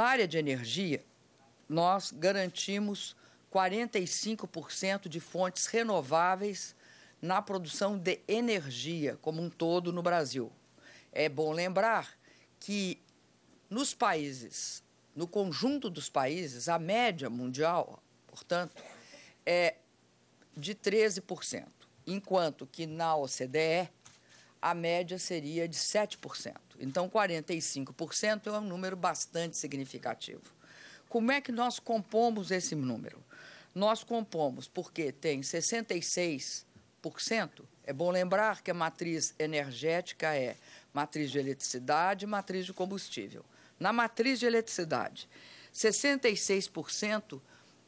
Na área de energia, nós garantimos 45% de fontes renováveis na produção de energia como um todo no Brasil. É bom lembrar que nos países, no conjunto dos países, a média mundial, portanto, é de 13%, enquanto que na OCDE a média seria de 7%. Então, 45% é um número bastante significativo. Como é que nós compomos esse número? Nós compomos porque tem 66%, é bom lembrar que a matriz energética é matriz de eletricidade e matriz de combustível. Na matriz de eletricidade, 66%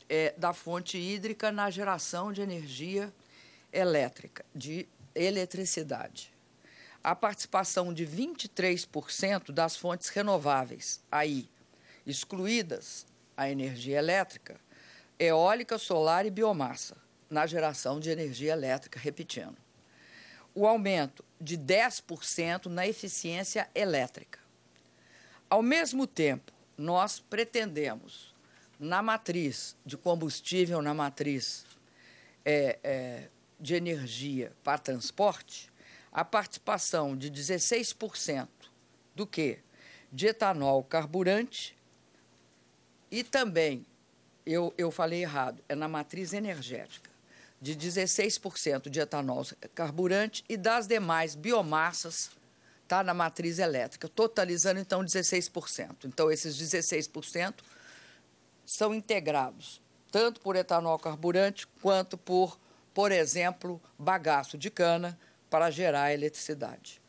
é da fonte hídrica na geração de energia elétrica, de eletricidade a participação de 23% das fontes renováveis, aí excluídas a energia elétrica, eólica, solar e biomassa, na geração de energia elétrica, repetindo. O aumento de 10% na eficiência elétrica. Ao mesmo tempo, nós pretendemos, na matriz de combustível, na matriz é, é, de energia para transporte, a participação de 16% do que? De etanol carburante e também, eu, eu falei errado, é na matriz energética, de 16% de etanol carburante e das demais biomassas tá, na matriz elétrica, totalizando então 16%. Então, esses 16% são integrados tanto por etanol carburante quanto por, por exemplo, bagaço de cana, para gerar eletricidade.